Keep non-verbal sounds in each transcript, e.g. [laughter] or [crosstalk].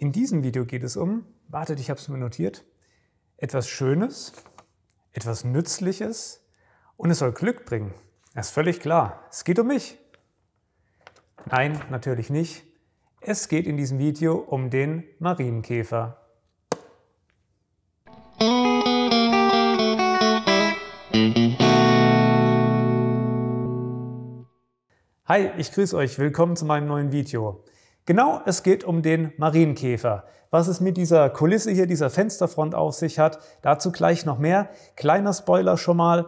In diesem Video geht es um, wartet, ich habe es mir notiert, etwas Schönes, etwas Nützliches und es soll Glück bringen. Das ist völlig klar. Es geht um mich. Nein, natürlich nicht. Es geht in diesem Video um den Marienkäfer. Hi, ich grüße euch. Willkommen zu meinem neuen Video. Genau, es geht um den Marienkäfer. Was es mit dieser Kulisse hier, dieser Fensterfront auf sich hat, dazu gleich noch mehr. Kleiner Spoiler schon mal.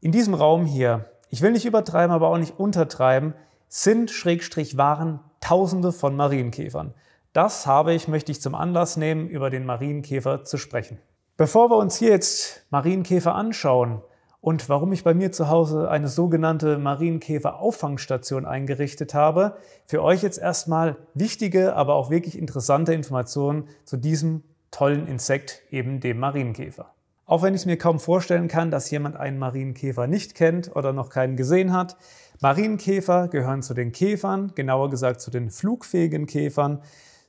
In diesem Raum hier, ich will nicht übertreiben, aber auch nicht untertreiben, sind schrägstrich waren Tausende von Marienkäfern. Das habe ich, möchte ich zum Anlass nehmen, über den Marienkäfer zu sprechen. Bevor wir uns hier jetzt Marienkäfer anschauen, und warum ich bei mir zu Hause eine sogenannte Marienkäfer-Auffangstation eingerichtet habe, für euch jetzt erstmal wichtige, aber auch wirklich interessante Informationen zu diesem tollen Insekt, eben dem Marienkäfer. Auch wenn ich es mir kaum vorstellen kann, dass jemand einen Marienkäfer nicht kennt oder noch keinen gesehen hat, Marienkäfer gehören zu den Käfern, genauer gesagt zu den flugfähigen Käfern,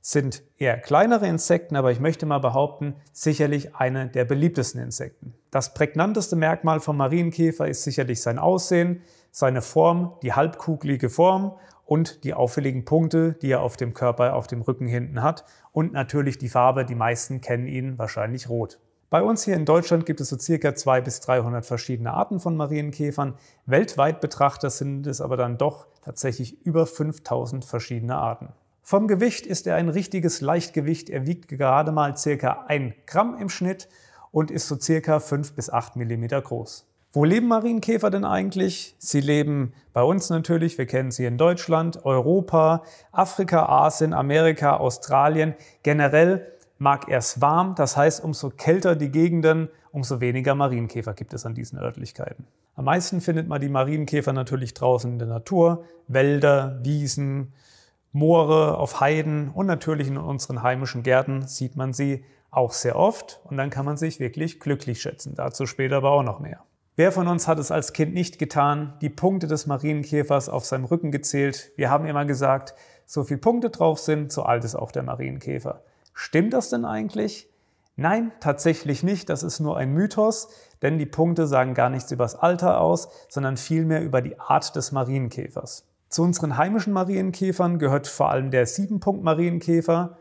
sind eher kleinere Insekten, aber ich möchte mal behaupten, sicherlich eine der beliebtesten Insekten. Das prägnanteste Merkmal vom Marienkäfer ist sicherlich sein Aussehen, seine Form, die halbkugelige Form und die auffälligen Punkte, die er auf dem Körper, auf dem Rücken hinten hat und natürlich die Farbe, die meisten kennen ihn wahrscheinlich rot. Bei uns hier in Deutschland gibt es so circa 200 bis 300 verschiedene Arten von Marienkäfern. Weltweit betrachtet sind es aber dann doch tatsächlich über 5000 verschiedene Arten. Vom Gewicht ist er ein richtiges Leichtgewicht. Er wiegt gerade mal circa 1 Gramm im Schnitt und ist so circa 5 bis 8 Millimeter groß. Wo leben Marienkäfer denn eigentlich? Sie leben bei uns natürlich, wir kennen sie in Deutschland, Europa, Afrika, Asien, Amerika, Australien. Generell mag er es warm, das heißt, umso kälter die Gegenden, umso weniger Marienkäfer gibt es an diesen Örtlichkeiten. Am meisten findet man die Marienkäfer natürlich draußen in der Natur, Wälder, Wiesen, Moore, auf Heiden und natürlich in unseren heimischen Gärten sieht man sie auch sehr oft und dann kann man sich wirklich glücklich schätzen. Dazu später aber auch noch mehr. Wer von uns hat es als Kind nicht getan, die Punkte des Marienkäfers auf seinem Rücken gezählt? Wir haben immer gesagt, so viel Punkte drauf sind, so alt ist auch der Marienkäfer. Stimmt das denn eigentlich? Nein, tatsächlich nicht, das ist nur ein Mythos, denn die Punkte sagen gar nichts über das Alter aus, sondern vielmehr über die Art des Marienkäfers. Zu unseren heimischen Marienkäfern gehört vor allem der Siebenpunkt-Marienkäfer,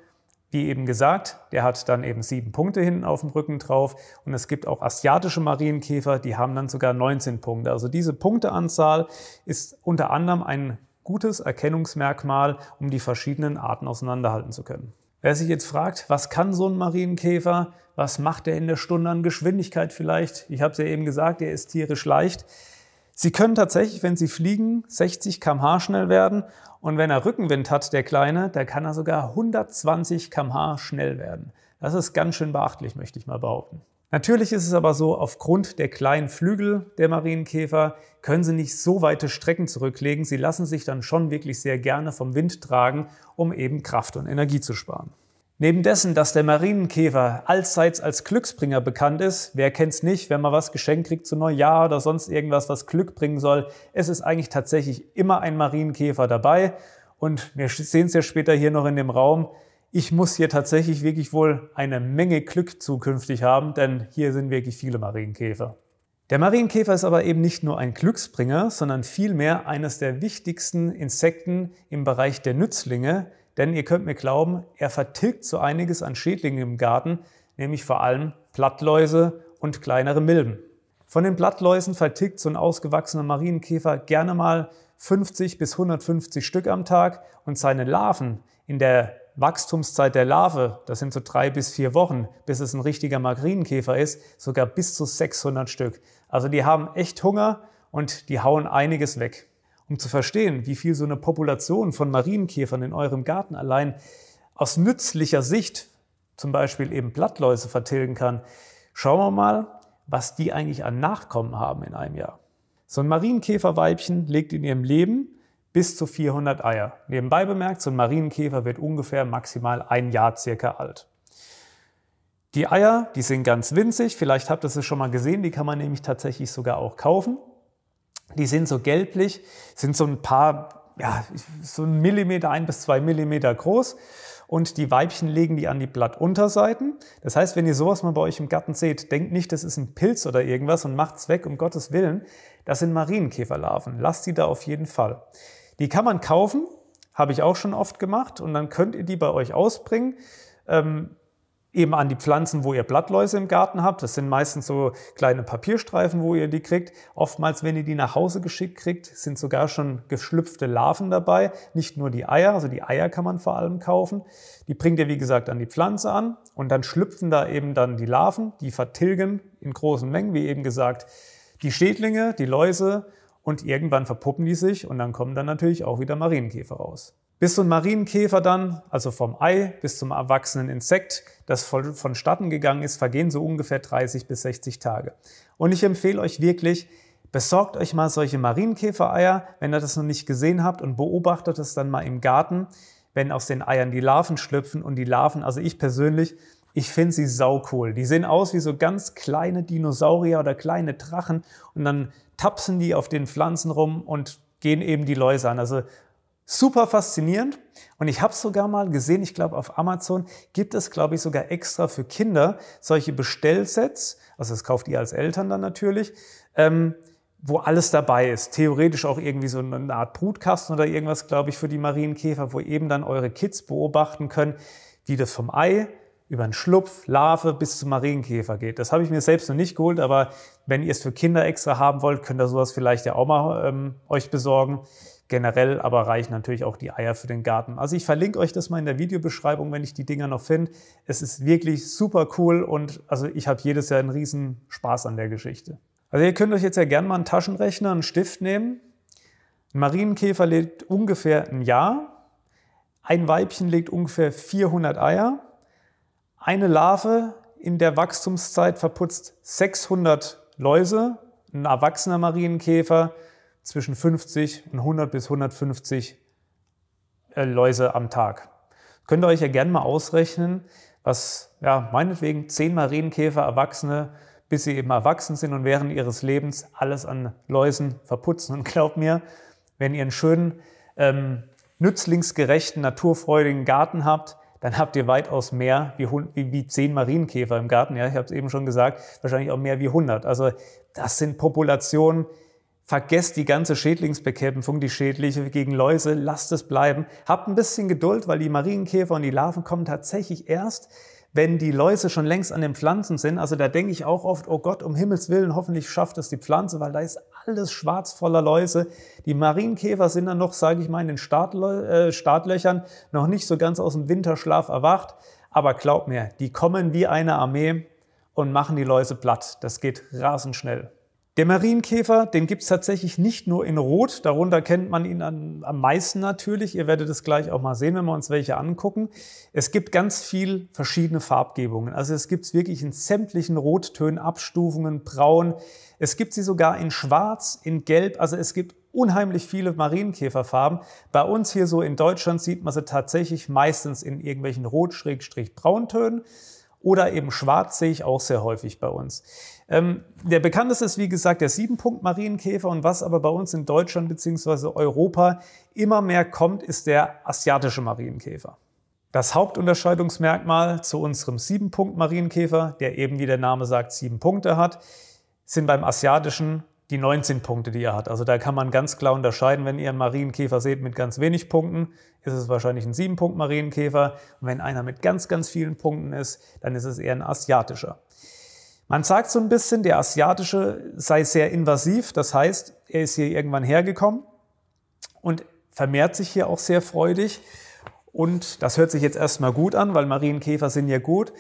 wie eben gesagt, der hat dann eben sieben Punkte hinten auf dem Rücken drauf. Und es gibt auch asiatische Marienkäfer, die haben dann sogar 19 Punkte. Also diese Punkteanzahl ist unter anderem ein gutes Erkennungsmerkmal, um die verschiedenen Arten auseinanderhalten zu können. Wer sich jetzt fragt, was kann so ein Marienkäfer? Was macht er in der Stunde an Geschwindigkeit vielleicht? Ich habe es ja eben gesagt, er ist tierisch leicht. Sie können tatsächlich, wenn sie fliegen, 60 km/h schnell werden und wenn er Rückenwind hat, der Kleine, dann kann er sogar 120 km/h schnell werden. Das ist ganz schön beachtlich, möchte ich mal behaupten. Natürlich ist es aber so, aufgrund der kleinen Flügel der Marienkäfer können sie nicht so weite Strecken zurücklegen. Sie lassen sich dann schon wirklich sehr gerne vom Wind tragen, um eben Kraft und Energie zu sparen. Neben dessen, dass der Marienkäfer allseits als Glücksbringer bekannt ist, wer kennt's nicht, wenn man was geschenkt kriegt zu Neujahr oder sonst irgendwas, was Glück bringen soll, es ist eigentlich tatsächlich immer ein Marienkäfer dabei. Und wir sehen es ja später hier noch in dem Raum. Ich muss hier tatsächlich wirklich wohl eine Menge Glück zukünftig haben, denn hier sind wirklich viele Marienkäfer. Der Marienkäfer ist aber eben nicht nur ein Glücksbringer, sondern vielmehr eines der wichtigsten Insekten im Bereich der Nützlinge, denn ihr könnt mir glauben, er vertilgt so einiges an Schädlingen im Garten, nämlich vor allem Blattläuse und kleinere Milben. Von den Blattläusen vertilgt so ein ausgewachsener Marienkäfer gerne mal 50 bis 150 Stück am Tag und seine Larven in der Wachstumszeit der Larve, das sind so drei bis vier Wochen, bis es ein richtiger Marienkäfer ist, sogar bis zu 600 Stück. Also die haben echt Hunger und die hauen einiges weg. Um zu verstehen, wie viel so eine Population von Marienkäfern in eurem Garten allein aus nützlicher Sicht, zum Beispiel eben Blattläuse, vertilgen kann, schauen wir mal, was die eigentlich an Nachkommen haben in einem Jahr. So ein Marienkäferweibchen legt in ihrem Leben bis zu 400 Eier. Nebenbei bemerkt, so ein Marienkäfer wird ungefähr maximal ein Jahr circa alt. Die Eier, die sind ganz winzig, vielleicht habt ihr es schon mal gesehen, die kann man nämlich tatsächlich sogar auch kaufen. Die sind so gelblich, sind so ein paar, ja, so ein Millimeter, ein bis zwei Millimeter groß. Und die Weibchen legen die an die Blattunterseiten. Das heißt, wenn ihr sowas mal bei euch im Garten seht, denkt nicht, das ist ein Pilz oder irgendwas und macht's weg, um Gottes Willen. Das sind Marienkäferlarven. Lasst die da auf jeden Fall. Die kann man kaufen, habe ich auch schon oft gemacht. Und dann könnt ihr die bei euch ausbringen. Ähm, eben an die Pflanzen, wo ihr Blattläuse im Garten habt. Das sind meistens so kleine Papierstreifen, wo ihr die kriegt. Oftmals, wenn ihr die nach Hause geschickt kriegt, sind sogar schon geschlüpfte Larven dabei. Nicht nur die Eier, also die Eier kann man vor allem kaufen. Die bringt ihr, wie gesagt, an die Pflanze an und dann schlüpfen da eben dann die Larven, die vertilgen in großen Mengen, wie eben gesagt, die Schädlinge, die Läuse und irgendwann verpuppen die sich und dann kommen dann natürlich auch wieder Marienkäfer raus. Bis so ein Marienkäfer dann, also vom Ei bis zum erwachsenen Insekt, das vonstatten gegangen ist, vergehen so ungefähr 30 bis 60 Tage. Und ich empfehle euch wirklich, besorgt euch mal solche Marienkäfereier, wenn ihr das noch nicht gesehen habt, und beobachtet es dann mal im Garten, wenn aus den Eiern die Larven schlüpfen und die Larven, also ich persönlich, ich finde sie saucool. Die sehen aus wie so ganz kleine Dinosaurier oder kleine Drachen und dann tapsen die auf den Pflanzen rum und gehen eben die Läuse an. Also Super faszinierend. Und ich habe sogar mal gesehen, ich glaube auf Amazon gibt es, glaube ich, sogar extra für Kinder solche Bestellsets. Also das kauft ihr als Eltern dann natürlich. Ähm, wo alles dabei ist. Theoretisch auch irgendwie so eine Art Brutkasten oder irgendwas, glaube ich, für die Marienkäfer, wo eben dann eure Kids beobachten können, wie das vom Ei über den Schlupf, Larve bis zum Marienkäfer geht. Das habe ich mir selbst noch nicht geholt, aber wenn ihr es für Kinder extra haben wollt, könnt ihr sowas vielleicht ja auch mal ähm, euch besorgen. Generell aber reichen natürlich auch die Eier für den Garten. Also ich verlinke euch das mal in der Videobeschreibung, wenn ich die Dinger noch finde. Es ist wirklich super cool und also ich habe jedes Jahr einen riesen Spaß an der Geschichte. Also ihr könnt euch jetzt ja gerne mal einen Taschenrechner, einen Stift nehmen. Ein Marienkäfer lebt ungefähr ein Jahr. Ein Weibchen legt ungefähr 400 Eier. Eine Larve in der Wachstumszeit verputzt 600 Läuse. Ein erwachsener Marienkäfer zwischen 50 und 100 bis 150 äh, Läuse am Tag. Könnt ihr euch ja gerne mal ausrechnen, was ja, meinetwegen 10 Marienkäfer Erwachsene, bis sie eben erwachsen sind und während ihres Lebens alles an Läusen verputzen. Und glaubt mir, wenn ihr einen schönen, ähm, nützlingsgerechten, naturfreudigen Garten habt, dann habt ihr weitaus mehr wie, wie, wie zehn Marienkäfer im Garten. Ja, ich habe es eben schon gesagt, wahrscheinlich auch mehr wie 100. Also das sind Populationen, Vergesst die ganze Schädlingsbekämpfung, die schädliche gegen Läuse, lasst es bleiben. Habt ein bisschen Geduld, weil die Marienkäfer und die Larven kommen tatsächlich erst, wenn die Läuse schon längst an den Pflanzen sind. Also da denke ich auch oft, oh Gott, um Himmels Willen, hoffentlich schafft es die Pflanze, weil da ist alles schwarz voller Läuse. Die Marienkäfer sind dann noch, sage ich mal, in den äh, Startlöchern noch nicht so ganz aus dem Winterschlaf erwacht. Aber glaub mir, die kommen wie eine Armee und machen die Läuse platt. Das geht rasend schnell. Der Marienkäfer, den gibt's tatsächlich nicht nur in Rot, darunter kennt man ihn an, am meisten natürlich. Ihr werdet es gleich auch mal sehen, wenn wir uns welche angucken. Es gibt ganz viel verschiedene Farbgebungen. Also es gibt's wirklich in sämtlichen Rottönen, Abstufungen, Braun. Es gibt sie sogar in Schwarz, in Gelb. Also es gibt unheimlich viele Marienkäferfarben. Bei uns hier so in Deutschland sieht man sie tatsächlich meistens in irgendwelchen Rot-Brauntönen oder eben Schwarz sehe ich auch sehr häufig bei uns. Ähm, der bekannteste ist, wie gesagt, der Siebenpunkt-Marienkäfer. Und was aber bei uns in Deutschland bzw. Europa immer mehr kommt, ist der asiatische Marienkäfer. Das Hauptunterscheidungsmerkmal zu unserem Siebenpunkt-Marienkäfer, der eben, wie der Name sagt, sieben Punkte hat, sind beim asiatischen die 19 Punkte, die er hat. Also da kann man ganz klar unterscheiden, wenn ihr einen Marienkäfer seht mit ganz wenig Punkten, ist es wahrscheinlich ein sieben punkt marienkäfer Und wenn einer mit ganz, ganz vielen Punkten ist, dann ist es eher ein asiatischer. Man sagt so ein bisschen, der Asiatische sei sehr invasiv, das heißt, er ist hier irgendwann hergekommen und vermehrt sich hier auch sehr freudig. Und das hört sich jetzt erstmal gut an, weil Marienkäfer sind ja gut.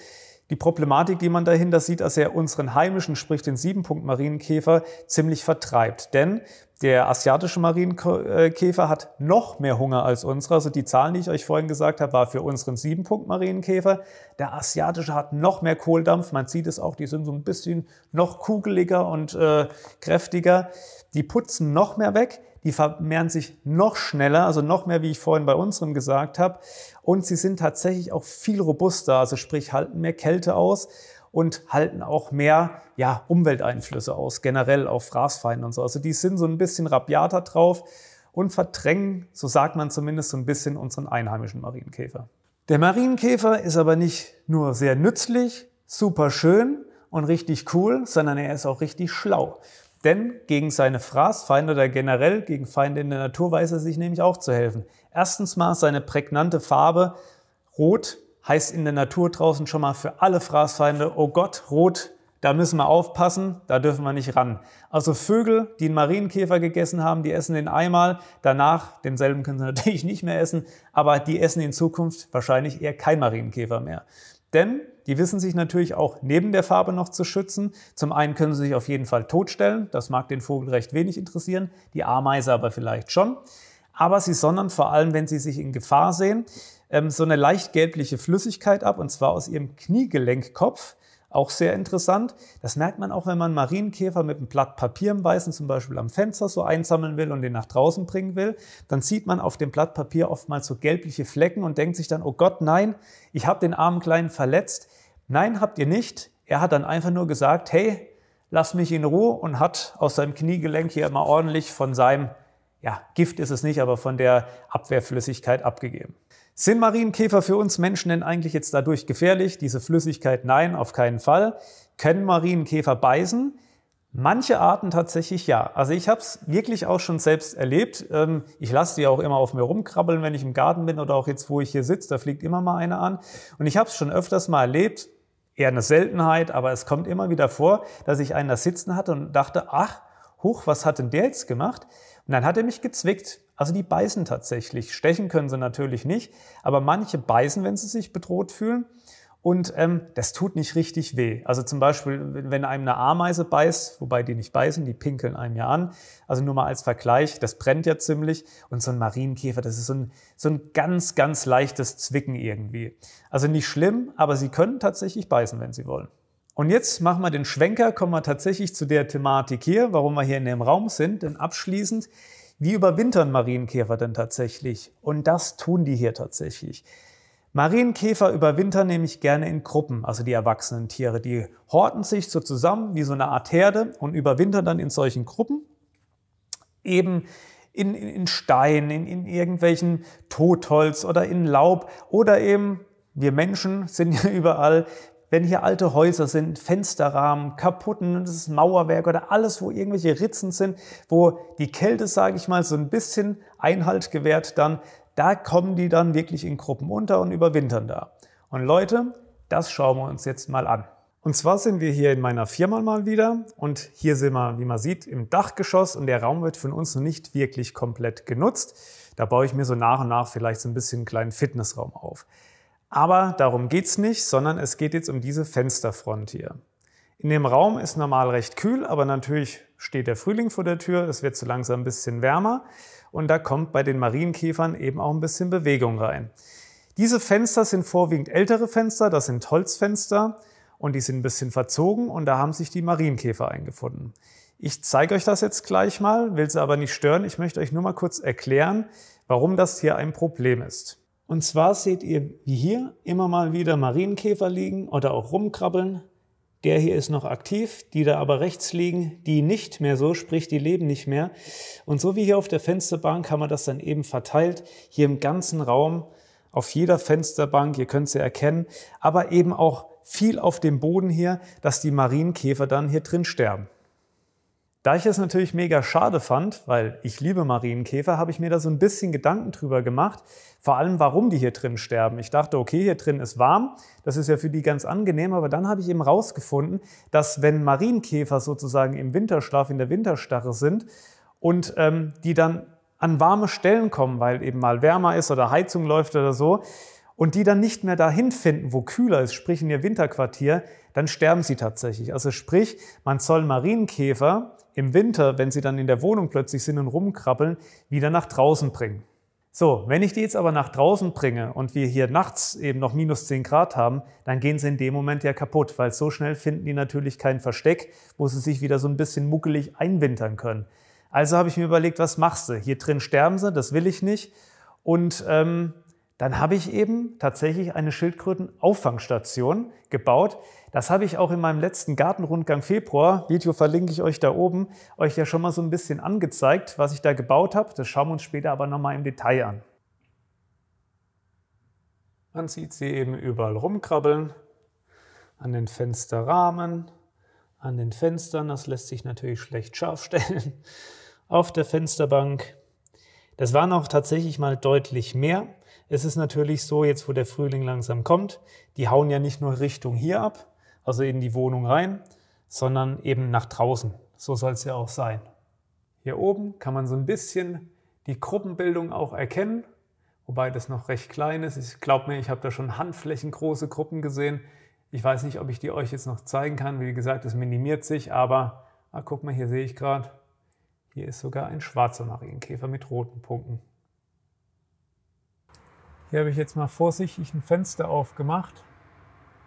Die Problematik, die man dahinter sieht, dass er unseren heimischen, sprich den Siebenpunkt-Marienkäfer, ziemlich vertreibt. Denn der asiatische Marienkäfer hat noch mehr Hunger als unsere. Also die Zahlen, die ich euch vorhin gesagt habe, war für unseren 7-Punkt-Marienkäfer. Der asiatische hat noch mehr Kohldampf. Man sieht es auch, die sind so ein bisschen noch kugeliger und äh, kräftiger. Die putzen noch mehr weg. Die vermehren sich noch schneller, also noch mehr, wie ich vorhin bei unserem gesagt habe. Und sie sind tatsächlich auch viel robuster, also sprich halten mehr Kälte aus und halten auch mehr ja, Umwelteinflüsse aus, generell auf Fraßfeinde und so. Also die sind so ein bisschen rabiater drauf und verdrängen, so sagt man zumindest so ein bisschen, unseren einheimischen Marienkäfer. Der Marienkäfer ist aber nicht nur sehr nützlich, super schön und richtig cool, sondern er ist auch richtig schlau. Denn gegen seine Fraßfeinde oder generell gegen Feinde in der Natur weiß er sich nämlich auch zu helfen. Erstens mal seine prägnante Farbe Rot heißt in der Natur draußen schon mal für alle Fraßfeinde, oh Gott, rot, da müssen wir aufpassen, da dürfen wir nicht ran. Also Vögel, die einen Marienkäfer gegessen haben, die essen den einmal, danach, denselben können sie [laughs] natürlich nicht mehr essen, aber die essen in Zukunft wahrscheinlich eher kein Marienkäfer mehr. Denn die wissen sich natürlich auch neben der Farbe noch zu schützen. Zum einen können sie sich auf jeden Fall totstellen, das mag den Vogel recht wenig interessieren, die Ameise aber vielleicht schon. Aber sie sondern vor allem, wenn sie sich in Gefahr sehen, ähm, so eine leicht gelbliche Flüssigkeit ab, und zwar aus ihrem Kniegelenkkopf. Auch sehr interessant. Das merkt man auch, wenn man Marienkäfer mit einem Blatt Papier im Weißen zum Beispiel am Fenster so einsammeln will und den nach draußen bringen will. Dann sieht man auf dem Blatt Papier oftmals so gelbliche Flecken und denkt sich dann, oh Gott, nein, ich habe den armen Kleinen verletzt. Nein, habt ihr nicht. Er hat dann einfach nur gesagt, hey, lass mich in Ruhe und hat aus seinem Kniegelenk hier immer ordentlich von seinem, ja, Gift ist es nicht, aber von der Abwehrflüssigkeit abgegeben. Sind Marienkäfer für uns Menschen denn eigentlich jetzt dadurch gefährlich? Diese Flüssigkeit nein, auf keinen Fall. Können Marienkäfer beißen? Manche Arten tatsächlich ja. Also ich habe es wirklich auch schon selbst erlebt. Ähm, ich lasse die auch immer auf mir rumkrabbeln, wenn ich im Garten bin oder auch jetzt, wo ich hier sitze, da fliegt immer mal eine an. Und ich habe es schon öfters mal erlebt, eher eine Seltenheit, aber es kommt immer wieder vor, dass ich einen da sitzen hatte und dachte, ach, hoch, was hat denn der jetzt gemacht? Und dann hat er mich gezwickt. Also die beißen tatsächlich. Stechen können sie natürlich nicht, aber manche beißen, wenn sie sich bedroht fühlen. Und ähm, das tut nicht richtig weh. Also zum Beispiel, wenn einem eine Ameise beißt, wobei die nicht beißen, die pinkeln einem ja an. Also nur mal als Vergleich, das brennt ja ziemlich. Und so ein Marienkäfer, das ist so ein, so ein ganz, ganz leichtes Zwicken irgendwie. Also nicht schlimm, aber sie können tatsächlich beißen, wenn sie wollen. Und jetzt machen wir den Schwenker, kommen wir tatsächlich zu der Thematik hier, warum wir hier in dem Raum sind. Denn abschließend, wie überwintern Marienkäfer denn tatsächlich? Und das tun die hier tatsächlich. Marienkäfer überwintern nämlich gerne in Gruppen, also die erwachsenen Tiere. Die horten sich so zusammen wie so eine Art Herde und überwintern dann in solchen Gruppen. Eben in, in, Stein, in, in irgendwelchen Totholz oder in Laub oder eben wir Menschen sind [laughs] ja überall, wenn hier alte Häuser sind, Fensterrahmen, kaputtes Mauerwerk oder alles, wo irgendwelche Ritzen sind, wo die Kälte, sage ich mal, so ein bisschen Einhalt gewährt, dann da kommen die dann wirklich in Gruppen unter und überwintern da. Und Leute, das schauen wir uns jetzt mal an. Und zwar sind wir hier in meiner Firma mal wieder und hier sind wir, wie man sieht, im Dachgeschoss und der Raum wird von uns noch nicht wirklich komplett genutzt. Da baue ich mir so nach und nach vielleicht so ein bisschen einen kleinen Fitnessraum auf. Aber darum geht's nicht, sondern es geht jetzt um diese Fensterfront hier. In dem Raum ist normal recht kühl, aber natürlich steht der Frühling vor der Tür, es wird so langsam ein bisschen wärmer und da kommt bei den Marienkäfern eben auch ein bisschen Bewegung rein. Diese Fenster sind vorwiegend ältere Fenster, das sind Holzfenster und die sind ein bisschen verzogen und da haben sich die Marienkäfer eingefunden. Ich zeige euch das jetzt gleich mal, will sie aber nicht stören, ich möchte euch nur mal kurz erklären, warum das hier ein Problem ist. Und zwar seht ihr wie hier immer mal wieder Marienkäfer liegen oder auch rumkrabbeln. Der hier ist noch aktiv, die da aber rechts liegen, die nicht mehr so, sprich die leben nicht mehr. Und so wie hier auf der Fensterbank haben wir das dann eben verteilt, hier im ganzen Raum, auf jeder Fensterbank, ihr könnt sie erkennen, aber eben auch viel auf dem Boden hier, dass die Marienkäfer dann hier drin sterben. Da ich es natürlich mega schade fand, weil ich liebe Marienkäfer, habe ich mir da so ein bisschen Gedanken drüber gemacht, vor allem warum die hier drin sterben. Ich dachte, okay, hier drin ist warm, das ist ja für die ganz angenehm, aber dann habe ich eben rausgefunden, dass wenn Marienkäfer sozusagen im Winterschlaf, in der Winterstarre sind und ähm, die dann an warme Stellen kommen, weil eben mal wärmer ist oder Heizung läuft oder so, und die dann nicht mehr dahin finden, wo kühler ist, sprich in ihr Winterquartier, dann sterben sie tatsächlich. Also sprich, man soll Marienkäfer im Winter, wenn sie dann in der Wohnung plötzlich sind und rumkrabbeln, wieder nach draußen bringen. So, wenn ich die jetzt aber nach draußen bringe und wir hier nachts eben noch minus 10 Grad haben, dann gehen sie in dem Moment ja kaputt, weil so schnell finden die natürlich kein Versteck, wo sie sich wieder so ein bisschen muckelig einwintern können. Also habe ich mir überlegt, was machst du? Hier drin sterben sie, das will ich nicht. Und ähm, dann habe ich eben tatsächlich eine Schildkrötenauffangstation gebaut. Das habe ich auch in meinem letzten Gartenrundgang Februar, Video verlinke ich euch da oben, euch ja schon mal so ein bisschen angezeigt, was ich da gebaut habe. Das schauen wir uns später aber nochmal im Detail an. Man sieht sie eben überall rumkrabbeln, an den Fensterrahmen, an den Fenstern, das lässt sich natürlich schlecht scharf [laughs] stellen, auf der Fensterbank. Das waren auch tatsächlich mal deutlich mehr es ist natürlich so, jetzt wo der Frühling langsam kommt, die hauen ja nicht nur Richtung hier ab, also in die Wohnung rein, sondern eben nach draußen. So soll es ja auch sein. Hier oben kann man so ein bisschen die Gruppenbildung auch erkennen, wobei das noch recht klein ist. Ich glaube mir, ich habe da schon handflächengroße Gruppen gesehen. Ich weiß nicht, ob ich die euch jetzt noch zeigen kann. Wie gesagt, es minimiert sich, aber ah, guck mal, hier sehe ich gerade, hier ist sogar ein schwarzer Marienkäfer mit roten Punkten. Hier habe ich jetzt mal vorsichtig ein Fenster aufgemacht.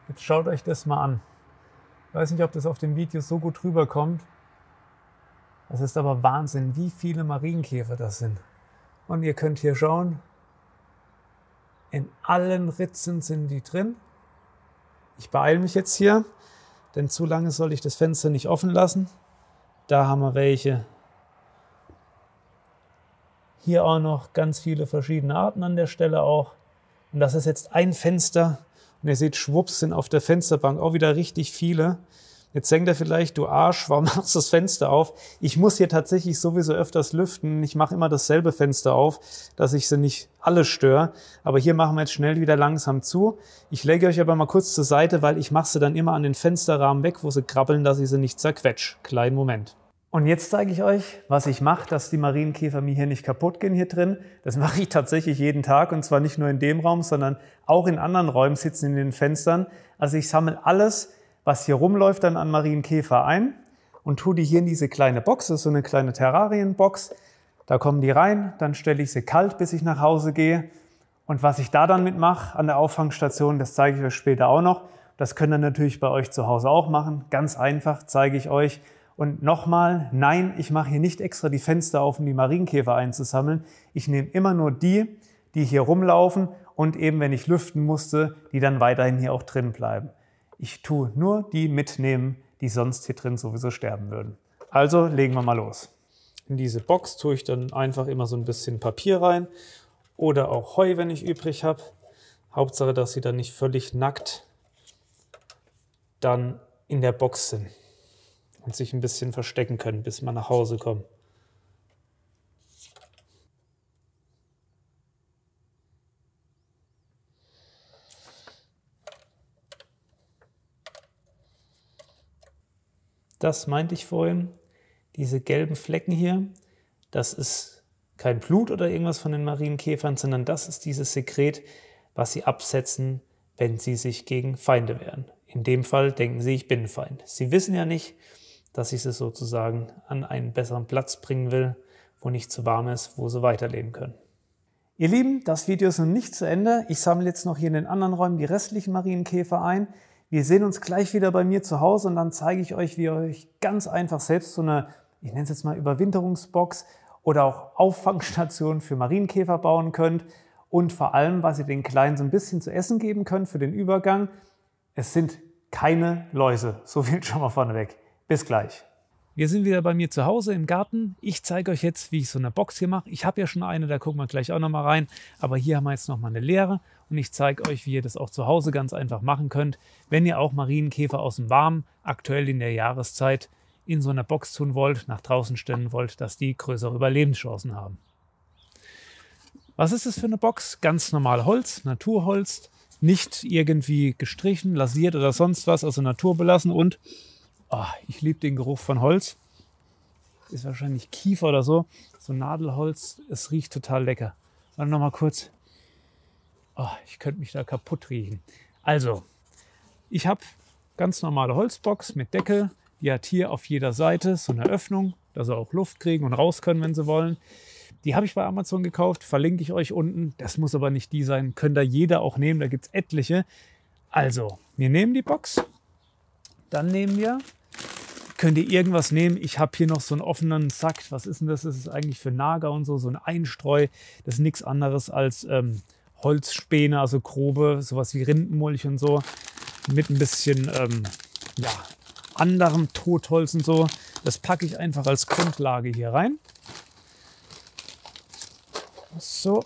Jetzt schaut euch das mal an. Ich weiß nicht, ob das auf dem Video so gut rüberkommt. Es ist aber Wahnsinn, wie viele Marienkäfer das sind. Und ihr könnt hier schauen, in allen Ritzen sind die drin. Ich beeile mich jetzt hier, denn zu lange soll ich das Fenster nicht offen lassen. Da haben wir welche. Hier auch noch ganz viele verschiedene Arten an der Stelle auch. Und das ist jetzt ein Fenster. Und ihr seht, schwupps sind auf der Fensterbank auch wieder richtig viele. Jetzt denkt er vielleicht, du Arsch, warum [laughs] machst du das Fenster auf? Ich muss hier tatsächlich sowieso öfters lüften. Ich mache immer dasselbe Fenster auf, dass ich sie nicht alle störe. Aber hier machen wir jetzt schnell wieder langsam zu. Ich lege euch aber mal kurz zur Seite, weil ich mache sie dann immer an den Fensterrahmen weg, wo sie krabbeln, dass ich sie nicht zerquetsche. Kleinen Moment. Und jetzt zeige ich euch, was ich mache, dass die Marienkäfer mir hier nicht kaputt gehen hier drin. Das mache ich tatsächlich jeden Tag und zwar nicht nur in dem Raum, sondern auch in anderen Räumen sitzen in den Fenstern. Also ich sammle alles, was hier rumläuft, dann an Marienkäfer ein und tue die hier in diese kleine Box. Das ist so eine kleine Terrarienbox. Da kommen die rein, dann stelle ich sie kalt, bis ich nach Hause gehe. Und was ich da dann mitmache an der Auffangstation, das zeige ich euch später auch noch. Das könnt ihr natürlich bei euch zu Hause auch machen. Ganz einfach zeige ich euch. Und nochmal, nein, ich mache hier nicht extra die Fenster auf, um die Marienkäfer einzusammeln. Ich nehme immer nur die, die hier rumlaufen und eben, wenn ich lüften musste, die dann weiterhin hier auch drin bleiben. Ich tue nur die mitnehmen, die sonst hier drin sowieso sterben würden. Also legen wir mal los. In diese Box tue ich dann einfach immer so ein bisschen Papier rein oder auch Heu, wenn ich übrig habe. Hauptsache, dass sie dann nicht völlig nackt dann in der Box sind und sich ein bisschen verstecken können, bis man nach Hause kommt. Das meinte ich vorhin. Diese gelben Flecken hier, das ist kein Blut oder irgendwas von den Marienkäfern, sondern das ist dieses Sekret, was sie absetzen, wenn sie sich gegen Feinde wehren. In dem Fall denken sie, ich bin ein Feind. Sie wissen ja nicht, dass ich sie sozusagen an einen besseren Platz bringen will, wo nicht zu warm ist, wo sie weiterleben können. Ihr Lieben, das Video ist noch nicht zu Ende. Ich sammle jetzt noch hier in den anderen Räumen die restlichen Marienkäfer ein. Wir sehen uns gleich wieder bei mir zu Hause und dann zeige ich euch, wie ihr euch ganz einfach selbst so eine, ich nenne es jetzt mal Überwinterungsbox oder auch Auffangstation für Marienkäfer bauen könnt und vor allem, was ihr den Kleinen so ein bisschen zu essen geben könnt für den Übergang. Es sind keine Läuse, so viel schon mal vorneweg. Bis gleich. Wir sind wieder bei mir zu Hause im Garten. Ich zeige euch jetzt, wie ich so eine Box hier mache. Ich habe ja schon eine, da gucken wir gleich auch nochmal rein. Aber hier haben wir jetzt nochmal eine leere und ich zeige euch, wie ihr das auch zu Hause ganz einfach machen könnt, wenn ihr auch Marienkäfer aus dem Warmen, aktuell in der Jahreszeit, in so einer Box tun wollt, nach draußen stellen wollt, dass die größere Überlebenschancen haben. Was ist das für eine Box? Ganz normal Holz, Naturholz, nicht irgendwie gestrichen, lasiert oder sonst was, also naturbelassen und Oh, ich liebe den Geruch von Holz. Ist wahrscheinlich Kiefer oder so. So Nadelholz, es riecht total lecker. Dann nochmal kurz. Oh, ich könnte mich da kaputt riechen. Also, ich habe ganz normale Holzbox mit Deckel. Die hat hier auf jeder Seite so eine Öffnung, dass sie auch Luft kriegen und raus können, wenn sie wollen. Die habe ich bei Amazon gekauft, verlinke ich euch unten. Das muss aber nicht die sein, können da jeder auch nehmen, da gibt es etliche. Also, wir nehmen die Box, dann nehmen wir könnt ihr irgendwas nehmen. Ich habe hier noch so einen offenen Sack. Was ist denn das? Das ist eigentlich für Nager und so, so ein Einstreu. Das ist nichts anderes als ähm, Holzspäne, also grobe, sowas wie Rindenmulch und so. Mit ein bisschen ähm, ja, anderem Totholz und so. Das packe ich einfach als Grundlage hier rein. So,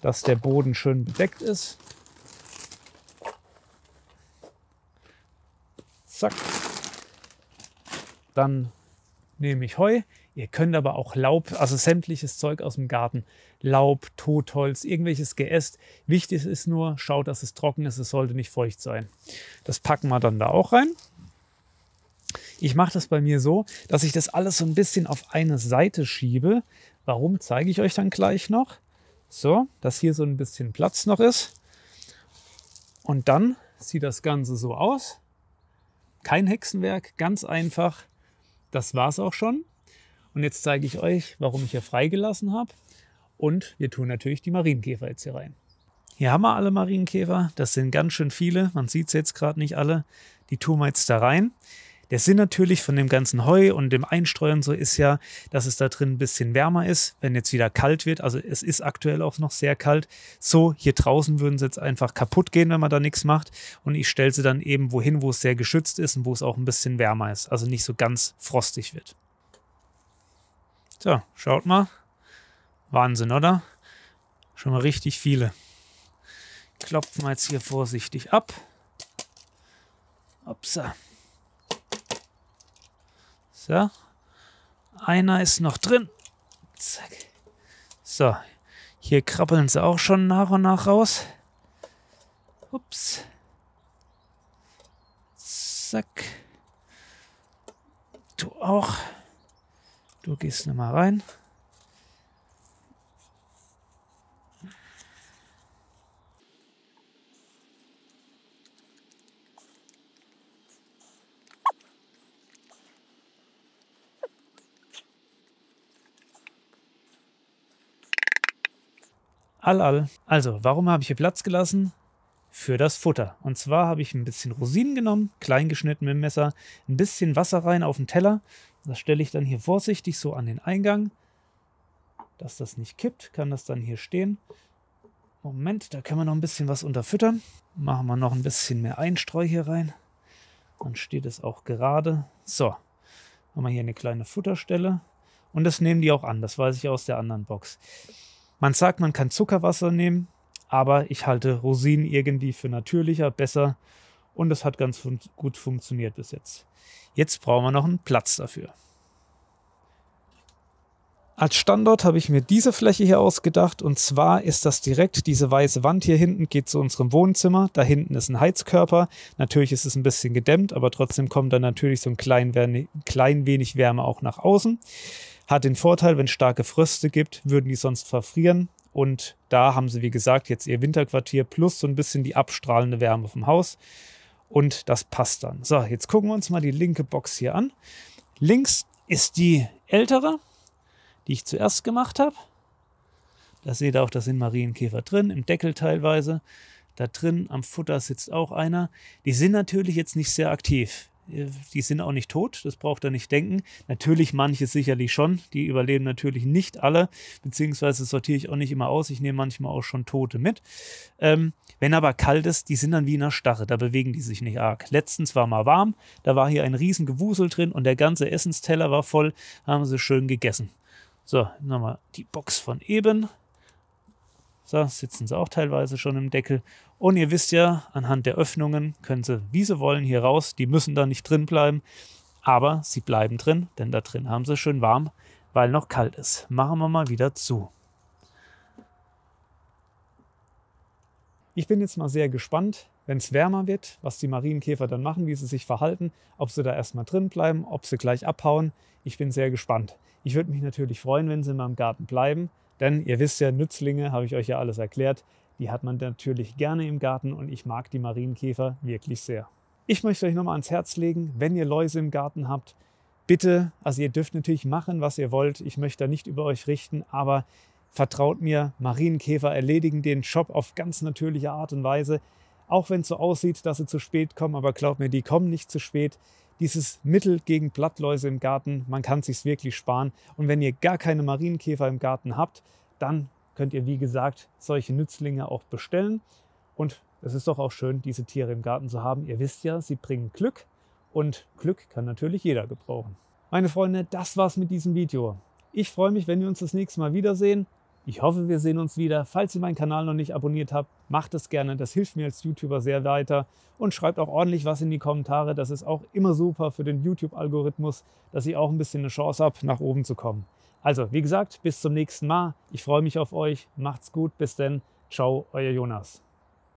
dass der Boden schön bedeckt ist. Zack dann nehme ich Heu. Ihr könnt aber auch Laub, also sämtliches Zeug aus dem Garten, Laub, Totholz, irgendwelches Geäst. Wichtig ist nur, schaut, dass es trocken ist, es sollte nicht feucht sein. Das packen wir dann da auch rein. Ich mache das bei mir so, dass ich das alles so ein bisschen auf eine Seite schiebe. Warum zeige ich euch dann gleich noch? So, dass hier so ein bisschen Platz noch ist. Und dann sieht das Ganze so aus. Kein Hexenwerk, ganz einfach das war es auch schon. Und jetzt zeige ich euch, warum ich hier freigelassen habe. Und wir tun natürlich die Marienkäfer jetzt hier rein. Hier haben wir alle Marienkäfer. Das sind ganz schön viele. Man sieht es jetzt gerade nicht alle. Die tun wir jetzt da rein. Der Sinn natürlich von dem ganzen Heu und dem Einstreuen so ist ja, dass es da drin ein bisschen wärmer ist, wenn jetzt wieder kalt wird. Also es ist aktuell auch noch sehr kalt. So, hier draußen würden sie jetzt einfach kaputt gehen, wenn man da nichts macht. Und ich stelle sie dann eben wohin, wo es sehr geschützt ist und wo es auch ein bisschen wärmer ist. Also nicht so ganz frostig wird. So, schaut mal. Wahnsinn, oder? Schon mal richtig viele. Klopfen wir jetzt hier vorsichtig ab. Upsa. So. Einer ist noch drin. Zack. So. Hier krabbeln sie auch schon nach und nach raus. Ups. Zack. Du auch. Du gehst nochmal rein. All, all. Also, warum habe ich hier Platz gelassen? Für das Futter. Und zwar habe ich ein bisschen Rosinen genommen, klein geschnitten mit dem Messer, ein bisschen Wasser rein auf den Teller. Das stelle ich dann hier vorsichtig so an den Eingang, dass das nicht kippt. Kann das dann hier stehen. Moment, da können wir noch ein bisschen was unterfüttern. Machen wir noch ein bisschen mehr Einstreu hier rein. Dann steht es auch gerade. So, haben wir hier eine kleine Futterstelle. Und das nehmen die auch an, das weiß ich aus der anderen Box. Man sagt, man kann Zuckerwasser nehmen, aber ich halte Rosinen irgendwie für natürlicher, besser und es hat ganz fun gut funktioniert bis jetzt. Jetzt brauchen wir noch einen Platz dafür. Als Standort habe ich mir diese Fläche hier ausgedacht und zwar ist das direkt diese weiße Wand hier hinten geht zu unserem Wohnzimmer. Da hinten ist ein Heizkörper. Natürlich ist es ein bisschen gedämmt, aber trotzdem kommt dann natürlich so ein klein, klein wenig Wärme auch nach außen. Hat den Vorteil, wenn es starke Fröste gibt, würden die sonst verfrieren. Und da haben sie, wie gesagt, jetzt ihr Winterquartier plus so ein bisschen die abstrahlende Wärme vom Haus. Und das passt dann. So, jetzt gucken wir uns mal die linke Box hier an. Links ist die ältere, die ich zuerst gemacht habe. Da seht ihr auch, da sind Marienkäfer drin, im Deckel teilweise. Da drin am Futter sitzt auch einer. Die sind natürlich jetzt nicht sehr aktiv. Äh, die sind auch nicht tot, das braucht er nicht denken. Natürlich manche sicherlich schon, die überleben natürlich nicht alle, beziehungsweise sortiere ich auch nicht immer aus, ich nehme manchmal auch schon Tote mit. Ähm, wenn aber kalt ist, die sind dann wie in einer Starre, da bewegen die sich nicht arg. Letztens war mal warm, da war hier ein riesen Gewusel drin und der ganze Essensteller war voll, haben sie schön gegessen. So, nochmal die Box von eben. So, sitzen sie auch teilweise schon im Deckel. Und ihr wisst ja, anhand der Öffnungen können sie, wie sie wollen, hier raus. Die müssen da nicht drin bleiben. Aber sie bleiben drin, denn da drin haben sie schön warm, weil noch kalt ist. Machen wir mal wieder zu. Ich bin jetzt mal sehr gespannt, wenn es wärmer wird, was die Marienkäfer dann machen, wie sie sich verhalten, ob sie da erstmal drin bleiben, ob sie gleich abhauen. Ich bin sehr gespannt. Ich würde mich natürlich freuen, wenn sie in meinem Garten bleiben, denn ihr wisst ja, Nützlinge, habe ich euch ja alles erklärt, die hat man natürlich gerne im Garten und ich mag die Marienkäfer wirklich sehr. Ich möchte euch nochmal ans Herz legen, wenn ihr Läuse im Garten habt, bitte, also ihr dürft natürlich machen, was ihr wollt, ich möchte da nicht über euch richten, aber vertraut mir, Marienkäfer erledigen den Job auf ganz natürliche Art und Weise. Auch wenn es so aussieht, dass sie zu spät kommen, aber glaubt mir, die kommen nicht zu spät dieses Mittel gegen Blattläuse im Garten, man kann es sich wirklich sparen. Und wenn ihr gar keine Marienkäfer im Garten habt, dann könnt ihr, wie gesagt, solche Nützlinge auch bestellen. Und es ist doch auch schön, diese Tiere im Garten zu haben. Ihr wisst ja, sie bringen Glück und Glück kann natürlich jeder gebrauchen. Meine Freunde, das war's mit diesem Video. Ich freue mich, wenn wir uns das nächste Mal wiedersehen. Ich hoffe, wir sehen uns wieder. Falls ihr meinen Kanal noch nicht abonniert habt, macht es gerne. Das hilft mir als YouTuber sehr weiter. Und schreibt auch ordentlich was in die Kommentare. Das ist auch immer super für den YouTube-Algorithmus, dass ich auch ein bisschen eine Chance habe, nach oben zu kommen. Also, wie gesagt, bis zum nächsten Mal. Ich freue mich auf euch. Macht's gut. Bis dann. Ciao, euer Jonas.